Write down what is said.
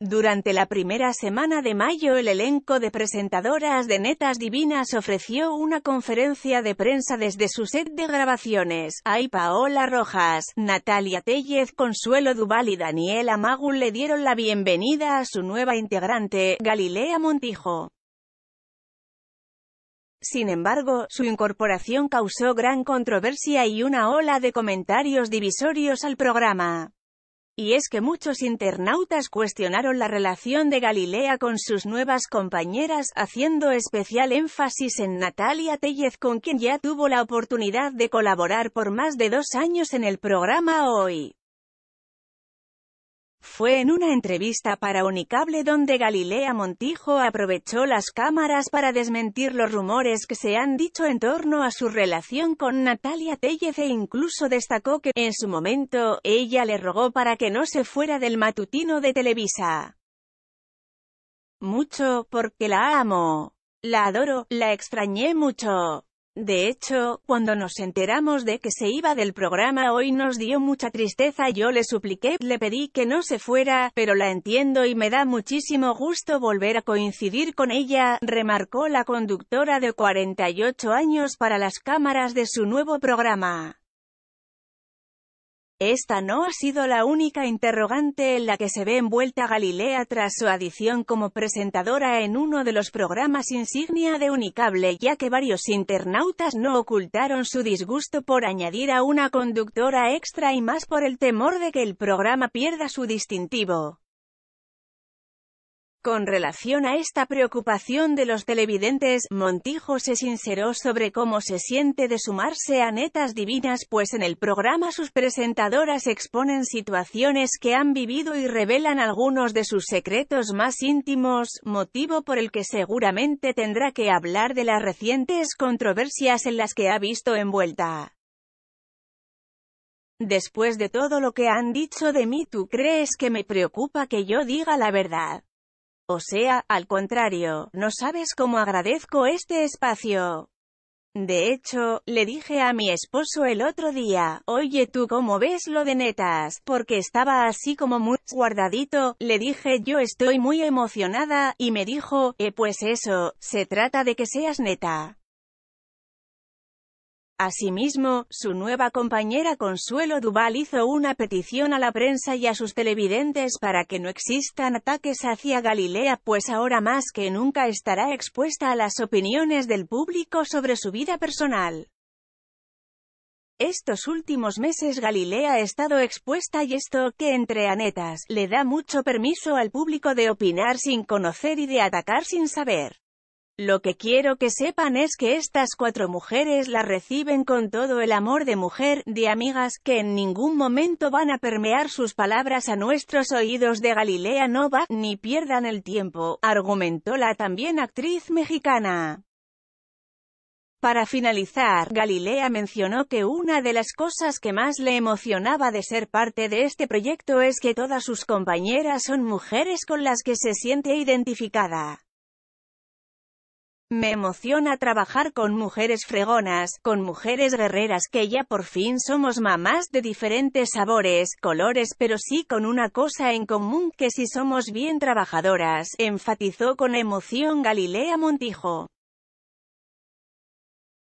Durante la primera semana de mayo el elenco de presentadoras de Netas Divinas ofreció una conferencia de prensa desde su set de grabaciones. Ay Paola Rojas, Natalia Tellez, Consuelo Duval y Daniela Magul le dieron la bienvenida a su nueva integrante, Galilea Montijo. Sin embargo, su incorporación causó gran controversia y una ola de comentarios divisorios al programa. Y es que muchos internautas cuestionaron la relación de Galilea con sus nuevas compañeras, haciendo especial énfasis en Natalia Tellez con quien ya tuvo la oportunidad de colaborar por más de dos años en el programa Hoy fue en una entrevista para Unicable donde Galilea Montijo aprovechó las cámaras para desmentir los rumores que se han dicho en torno a su relación con Natalia Tellez e incluso destacó que, en su momento, ella le rogó para que no se fuera del matutino de Televisa. Mucho, porque la amo. La adoro, la extrañé mucho. De hecho, cuando nos enteramos de que se iba del programa hoy nos dio mucha tristeza, yo le supliqué, le pedí que no se fuera, pero la entiendo y me da muchísimo gusto volver a coincidir con ella, remarcó la conductora de 48 años para las cámaras de su nuevo programa. Esta no ha sido la única interrogante en la que se ve envuelta Galilea tras su adición como presentadora en uno de los programas insignia de Unicable ya que varios internautas no ocultaron su disgusto por añadir a una conductora extra y más por el temor de que el programa pierda su distintivo. Con relación a esta preocupación de los televidentes, Montijo se sinceró sobre cómo se siente de sumarse a Netas Divinas pues en el programa sus presentadoras exponen situaciones que han vivido y revelan algunos de sus secretos más íntimos, motivo por el que seguramente tendrá que hablar de las recientes controversias en las que ha visto envuelta. Después de todo lo que han dicho de mí ¿tú crees que me preocupa que yo diga la verdad? O sea, al contrario, no sabes cómo agradezco este espacio. De hecho, le dije a mi esposo el otro día, oye tú cómo ves lo de netas, porque estaba así como muy guardadito, le dije yo estoy muy emocionada, y me dijo, eh pues eso, se trata de que seas neta. Asimismo, su nueva compañera Consuelo Duval hizo una petición a la prensa y a sus televidentes para que no existan ataques hacia Galilea pues ahora más que nunca estará expuesta a las opiniones del público sobre su vida personal. Estos últimos meses Galilea ha estado expuesta y esto, que entre anetas, le da mucho permiso al público de opinar sin conocer y de atacar sin saber. Lo que quiero que sepan es que estas cuatro mujeres la reciben con todo el amor de mujer, de amigas, que en ningún momento van a permear sus palabras a nuestros oídos de Galilea Nova, ni pierdan el tiempo, argumentó la también actriz mexicana. Para finalizar, Galilea mencionó que una de las cosas que más le emocionaba de ser parte de este proyecto es que todas sus compañeras son mujeres con las que se siente identificada. Me emociona trabajar con mujeres fregonas, con mujeres guerreras que ya por fin somos mamás de diferentes sabores, colores, pero sí con una cosa en común que si somos bien trabajadoras, enfatizó con emoción Galilea Montijo.